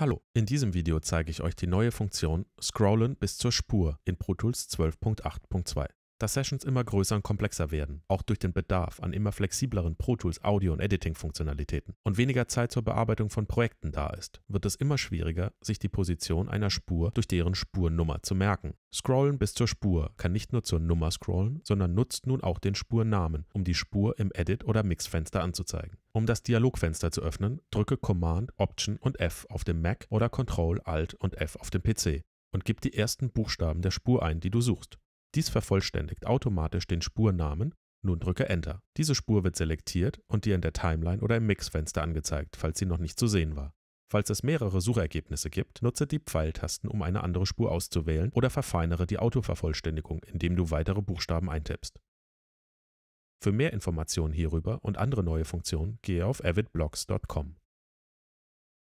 Hallo, in diesem Video zeige ich euch die neue Funktion Scrollen bis zur Spur in Pro Tools 12.8.2 dass Sessions immer größer und komplexer werden, auch durch den Bedarf an immer flexibleren Pro Tools Audio- und Editing-Funktionalitäten und weniger Zeit zur Bearbeitung von Projekten da ist, wird es immer schwieriger, sich die Position einer Spur durch deren Spurnummer zu merken. Scrollen bis zur Spur kann nicht nur zur Nummer scrollen, sondern nutzt nun auch den Spurnamen, um die Spur im Edit- oder Mix-Fenster anzuzeigen. Um das Dialogfenster zu öffnen, drücke Command, Option und F auf dem Mac oder Ctrl, Alt und F auf dem PC und gib die ersten Buchstaben der Spur ein, die du suchst. Dies vervollständigt automatisch den Spurnamen. Nun drücke Enter. Diese Spur wird selektiert und dir in der Timeline oder im Mixfenster angezeigt, falls sie noch nicht zu sehen war. Falls es mehrere Suchergebnisse gibt, nutze die Pfeiltasten, um eine andere Spur auszuwählen oder verfeinere die Autovervollständigung, indem du weitere Buchstaben eintippst. Für mehr Informationen hierüber und andere neue Funktionen gehe auf avidblogs.com.